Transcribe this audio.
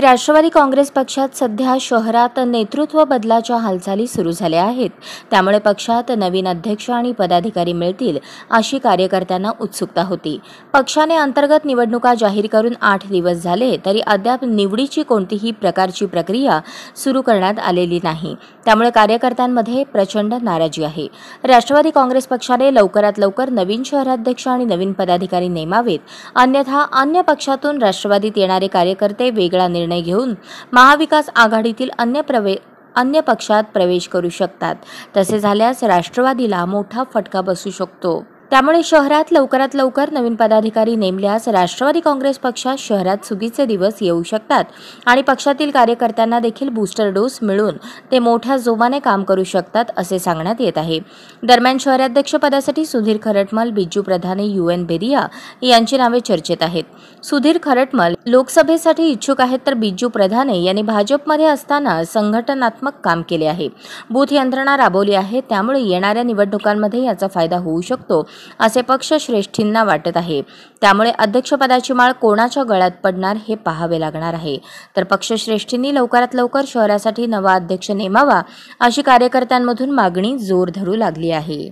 राष्ट्रवादी काँग्रेस पक्षात सध्या शहरात नेतृत्व बदलाच्या हालचाली सुरू झाल्या आहेत त्यामुळे पक्षात नवीन अध्यक्ष आणि पदाधिकारी मिळतील अशी कार्यकर्त्यांना उत्सुकता होती पक्षाने अंतर्गत निवडणुका जाहीर करून आठ दिवस झाले तरी अद्याप निवडीची कोणतीही प्रकारची प्रक्रिया सुरू करण्यात आलेली नाही त्यामुळे कार्यकर्त्यांमध्ये प्रचंड नाराजी आहे राष्ट्रवादी काँग्रेस पक्षाने लवकरात लवकर नवीन शहराध्यक्ष आणि नवीन पदाधिकारी नेमावेत अन्यथा अन्य पक्षातून राष्ट्रवादीत येणारे कार्यकर्ते वेगळा निर्णय घेऊन महाविकास आघाडीतील अन्य प्रवे अन्य पक्षात प्रवेश करू शकतात तसे झाल्यास राष्ट्रवादीला मोठा फटका बसू शकतो त्यामुळे शहरात लवकरात लवकर नवीन पदाधिकारी नेमल्यास राष्ट्रवादी काँग्रेस पक्षात शहरात सुगीचे दिवस येऊ शकतात आणि पक्षातील कार्यकर्त्यांना देखील बूस्टर डोस मिळून ते मोठ्या जोमाने काम करू शकतात असे सांगण्यात येत आहे दरम्यान शहराध्यक्षपदासाठी सुधीर खरटमल बिज्जू प्रधाने यू एन बेरिया यांची नावे चर्चेत आहेत सुधीर खरटमल लोकसभेसाठी इच्छुक आहेत तर बिज्जू प्रधाने यांनी भाजपमध्ये असताना संघटनात्मक काम केले आहे बूथ यंत्रणा राबवली आहे त्यामुळे येणाऱ्या निवडणुकांमध्ये याचा फायदा होऊ शकतो असे पक्षश्रेष्ठींना वाटत आहे त्यामुळे अध्यक्षपदाची माळ कोणाच्या गळ्यात पडणार हे पाहावे लागणार आहे तर पक्षश्रेष्ठींनी लवकरात लवकर शहरासाठी नवा अध्यक्ष नेमावा अशी कार्यकर्त्यांमधून मागणी जोर धरू लागली आहे